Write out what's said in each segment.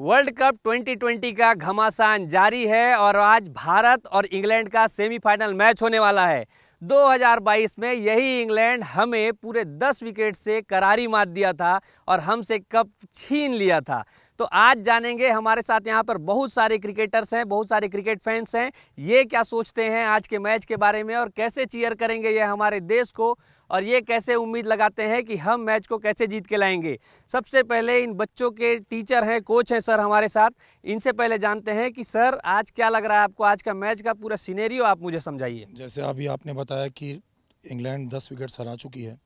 World cup 2020 का घमासान जारी है और आज भारत और इंग्लैंड का सेमीफाइनल मैच होने वाला है 2022 में यही इंग्लैंड हमें पूरे 10 विकेट से करारी मात दिया था और हमसे कप छीन लिया था तो आज जानेंगे हमारे साथ यहाँ पर बहुत सारे क्रिकेटर्स हैं बहुत सारे क्रिकेट फैंस हैं ये क्या सोचते हैं आज के मैच के बारे में और कैसे चीयर करेंगे ये हमारे देश को और ये कैसे उम्मीद लगाते हैं कि हम मैच को कैसे जीत के लाएंगे सबसे पहले इन बच्चों के टीचर हैं कोच हैं सर हमारे साथ इनसे पहले जानते हैं कि सर आज क्या लग रहा है आपको आज का मैच का पूरा सीनेरियो आप मुझे समझाइए जैसे अभी आपने बताया कि इंग्लैंड दस विकेट सरा चुकी है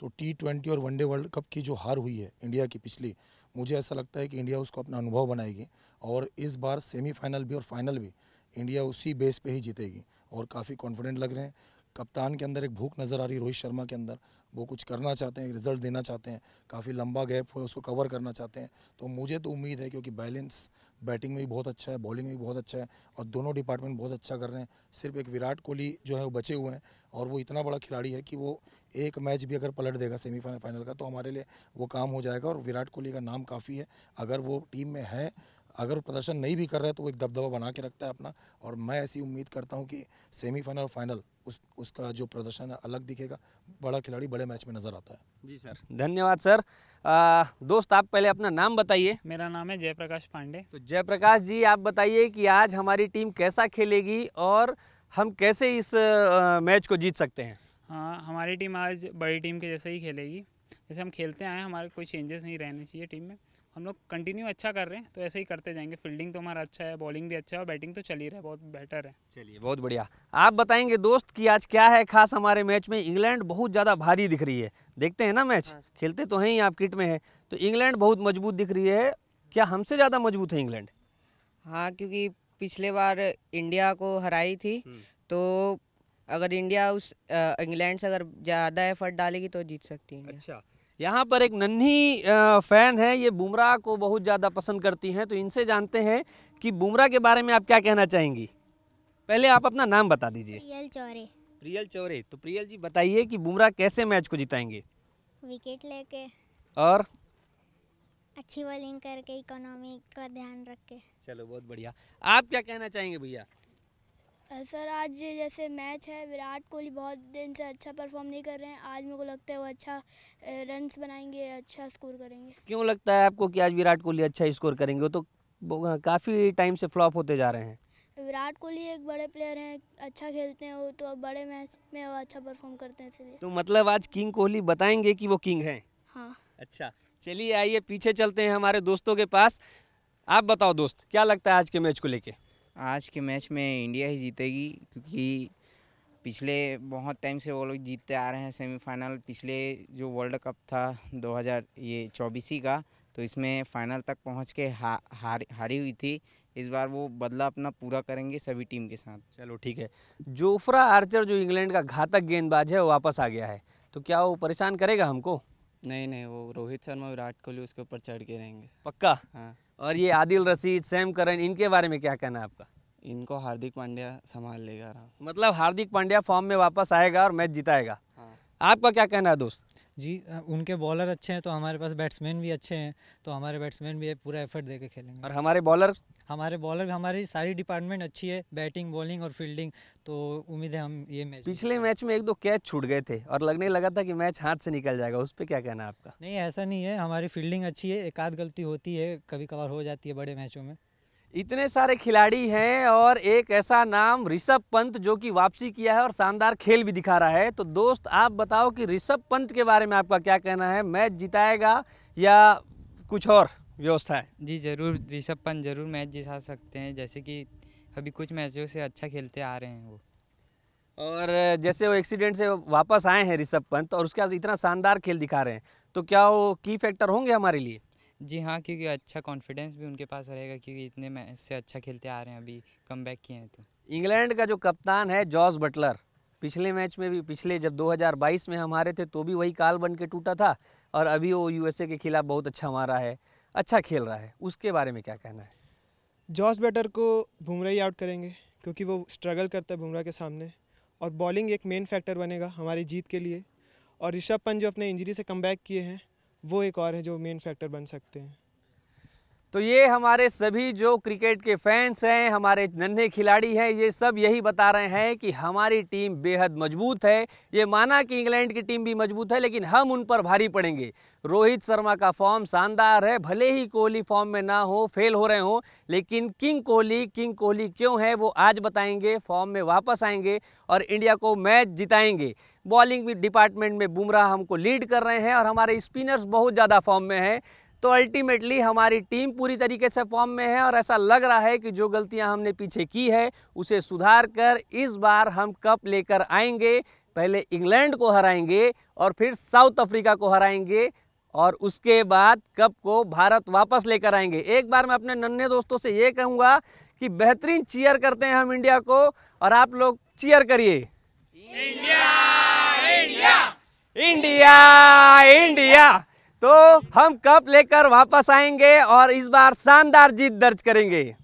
तो टी ट्वेंटी और वनडे वर्ल्ड कप की जो हार हुई है इंडिया की पिछली मुझे ऐसा लगता है कि इंडिया उसको अपना अनुभव बनाएगी और इस बार सेमीफाइनल भी और फाइनल भी इंडिया उसी बेस पे ही जीतेगी और काफ़ी कॉन्फिडेंट लग रहे हैं कप्तान के अंदर एक भूख नज़र आ रही रोहित शर्मा के अंदर वो कुछ करना चाहते हैं रिजल्ट देना चाहते हैं काफ़ी लंबा गैप हुआ उसको कवर करना चाहते हैं तो मुझे तो उम्मीद है क्योंकि बैलेंस बैटिंग में भी बहुत अच्छा है बॉलिंग में भी बहुत अच्छा है और दोनों डिपार्टमेंट बहुत अच्छा कर रहे हैं सिर्फ एक विराट कोहली जो है वो बचे हुए हैं और वो इतना बड़ा खिलाड़ी है कि वो एक मैच भी अगर पलट देगा सेमीफाइनल फाइनल का तो हमारे लिए वो काम हो जाएगा और विराट कोहली का नाम काफ़ी है अगर वो टीम में है अगर प्रदर्शन नहीं भी कर रहा है तो वो एक दबदबा बना के रखता है अपना और मैं ऐसी उम्मीद करता हूँ कि सेमीफाइनल और फाइनल उस उसका जो प्रदर्शन है अलग दिखेगा बड़ा खिलाड़ी बड़े मैच में नज़र आता है जी सर धन्यवाद सर आ, दोस्त आप पहले अपना नाम बताइए मेरा नाम है जयप्रकाश पांडे तो जयप्रकाश जी आप बताइए कि आज हमारी टीम कैसा खेलेगी और हम कैसे इस मैच को जीत सकते हैं हाँ हमारी टीम आज बड़ी टीम के जैसे ही खेलेगी जैसे हम खेलते आए हमारे कोई चेंजेस नहीं रहने चाहिए टीम में हम लोग कंटिन्यू अच्छा कर रहे हैं तो ऐसे ही करते जाएंगे फील्डिंग तो हमारा अच्छा है बॉलिंग भी अच्छा है और बैटिंग तो चल ही रहा है बहुत बेटर है चलिए बहुत बढ़िया आप बताएंगे दोस्त कि आज क्या है खास हमारे मैच में इंग्लैंड बहुत ज़्यादा भारी दिख रही है देखते हैं ना मैच हाँ। खेलते तो हैं ही आप किट में है तो इंग्लैंड बहुत मजबूत दिख रही है क्या हमसे ज़्यादा मजबूत है इंग्लैंड हाँ क्योंकि पिछले बार इंडिया को हराई थी हम्म। तो अगर इंडिया उस इंग्लैंड से अगर ज़्यादा एफर्ट डालेगी तो जीत सकती है अच्छा यहाँ पर एक नन्ही फ़ैन है ये बुमराह को बहुत ज़्यादा पसंद करती हैं तो इनसे जानते हैं कि बुमराह के बारे में आप क्या कहना चाहेंगी पहले आप अपना नाम बता दीजिए प्रियल चौरे प्रियल चौरे तो प्रियल जी बताइए कि बुमराह कैसे मैच को जिताएंगे विकेट लेके और अच्छी बॉलिंग करके इकोनॉमी का ध्यान रख के चलो बहुत बढ़िया आप क्या कहना चाहेंगे भैया सर आज जैसे मैच है विराट कोहली बहुत दिन से अच्छा परफॉर्म नहीं कर रहे हैं आज मेरे को लगता है वो अच्छा रन बनाएंगे अच्छा स्कोर करेंगे क्यों लगता है आपको कि आज विराट कोहली अच्छा स्कोर करेंगे वो तो हाँ, काफ़ी टाइम से फ्लॉप होते जा रहे हैं विराट कोहली एक बड़े प्लेयर हैं अच्छा खेलते हैं वो तो बड़े मैच में वो अच्छा परफॉर्म करते हैं इसलिए तो मतलब आज किंग कोहली बताएंगे कि वो किंग हैं हाँ अच्छा चलिए आइए पीछे चलते हैं हमारे दोस्तों के पास आप बताओ दोस्त क्या लगता है आज के मैच को लेके आज के मैच में इंडिया ही जीतेगी क्योंकि पिछले बहुत टाइम से वो लोग जीतते आ रहे हैं सेमीफाइनल पिछले जो वर्ल्ड कप था 2000 ये चौबीसी का तो इसमें फाइनल तक पहुंच के हा, हार हारी हुई थी इस बार वो बदला अपना पूरा करेंगे सभी टीम के साथ चलो ठीक है जोफ्रा आर्चर जो इंग्लैंड का घातक गेंदबाज है वो वापस आ गया है तो क्या वो परेशान करेगा हमको नहीं नहीं वो रोहित शर्मा विराट कोहली उसके ऊपर चढ़ के रहेंगे पक्का हाँ और ये आदिल रशीद सैम करन इनके बारे में क्या कहना है आपका इनको हार्दिक पांड्या संभाल लेगा मतलब हार्दिक पांड्या फॉर्म में वापस आएगा और मैच जिताएगा हाँ। आपका क्या कहना है दोस्त जी उनके बॉलर अच्छे हैं तो हमारे पास बैट्समैन भी अच्छे हैं तो हमारे बैट्समैन भी पूरा एफर्ट दे के खेलेंगे और हमारे बॉलर हमारे बॉलर हमारी सारी डिपार्टमेंट अच्छी है बैटिंग बॉलिंग और फील्डिंग तो उम्मीद है हम ये मैच पिछले मैच में एक दो कैच छूट गए थे और लगने लगा था कि मैच हाथ से निकल जाएगा उस पर क्या कहना है आपका नहीं ऐसा नहीं है हमारी फील्डिंग अच्छी है एक आध गलती होती है कभी कभार हो जाती है बड़े मैचों में इतने सारे खिलाड़ी हैं और एक ऐसा नाम ऋषभ पंत जो कि वापसी किया है और शानदार खेल भी दिखा रहा है तो दोस्त आप बताओ कि ऋषभ पंत के बारे में आपका क्या कहना है मैच जिताएगा या कुछ और व्यवस्था है जी ज़रूर ऋषभ पंत ज़रूर मैच जिता सकते हैं जैसे कि अभी कुछ मैचों से अच्छा खेलते आ रहे हैं वो और जैसे वो एक्सीडेंट से वापस आए हैं ऋषभ पंत और उसके बाद इतना शानदार खेल दिखा रहे हैं तो क्या वो की फैक्टर होंगे हमारे लिए जी हाँ क्योंकि अच्छा कॉन्फिडेंस भी उनके पास रहेगा क्योंकि इतने मैच से अच्छा खेलते आ रहे हैं अभी कम बैक किए हैं तो इंग्लैंड का जो कप्तान है जॉर्ज बटलर पिछले मैच में भी पिछले जब 2022 में हमारे थे तो भी वही काल बन के टूटा था और अभी वो यूएसए के खिलाफ बहुत अच्छा मारा है अच्छा खेल रहा है उसके बारे में क्या कहना है जॉस बैटर को बुमराह ही आउट करेंगे क्योंकि वो स्ट्रगल करता है बुमराह के सामने और बॉलिंग एक मेन फैक्टर बनेगा हमारी जीत के लिए और ऋषभ पंत जो अपने इंजरी से कम किए हैं वो एक और है जो मेन फैक्टर बन सकते हैं तो ये हमारे सभी जो क्रिकेट के फैंस हैं हमारे नन्हे खिलाड़ी हैं ये सब यही बता रहे हैं कि हमारी टीम बेहद मजबूत है ये माना कि इंग्लैंड की टीम भी मजबूत है लेकिन हम उन पर भारी पड़ेंगे रोहित शर्मा का फॉर्म शानदार है भले ही कोहली फॉर्म में ना हो फेल हो रहे हों लेकिन किंग कोहली किंग कोहली क्यों है वो आज बताएंगे फॉर्म में वापस आएंगे और इंडिया को मैच जिताएंगे बॉलिंग डिपार्टमेंट में बुमराह हमको लीड कर रहे हैं और हमारे स्पिनर्स बहुत ज़्यादा फॉर्म में हैं तो अल्टीमेटली हमारी टीम पूरी तरीके से फॉर्म में है और ऐसा लग रहा है कि जो गलतियां हमने पीछे की है उसे सुधार कर इस बार हम कप लेकर आएंगे पहले इंग्लैंड को हराएंगे और फिर साउथ अफ्रीका को हराएंगे और उसके बाद कप को भारत वापस लेकर आएंगे एक बार मैं अपने नन्हे दोस्तों से ये कहूँगा कि बेहतरीन चीयर करते हैं हम इंडिया को और आप लोग चीयर करिए इंडिया इंडिया इंडिया इंडिया तो हम कप लेकर वापस आएंगे और इस बार शानदार जीत दर्ज करेंगे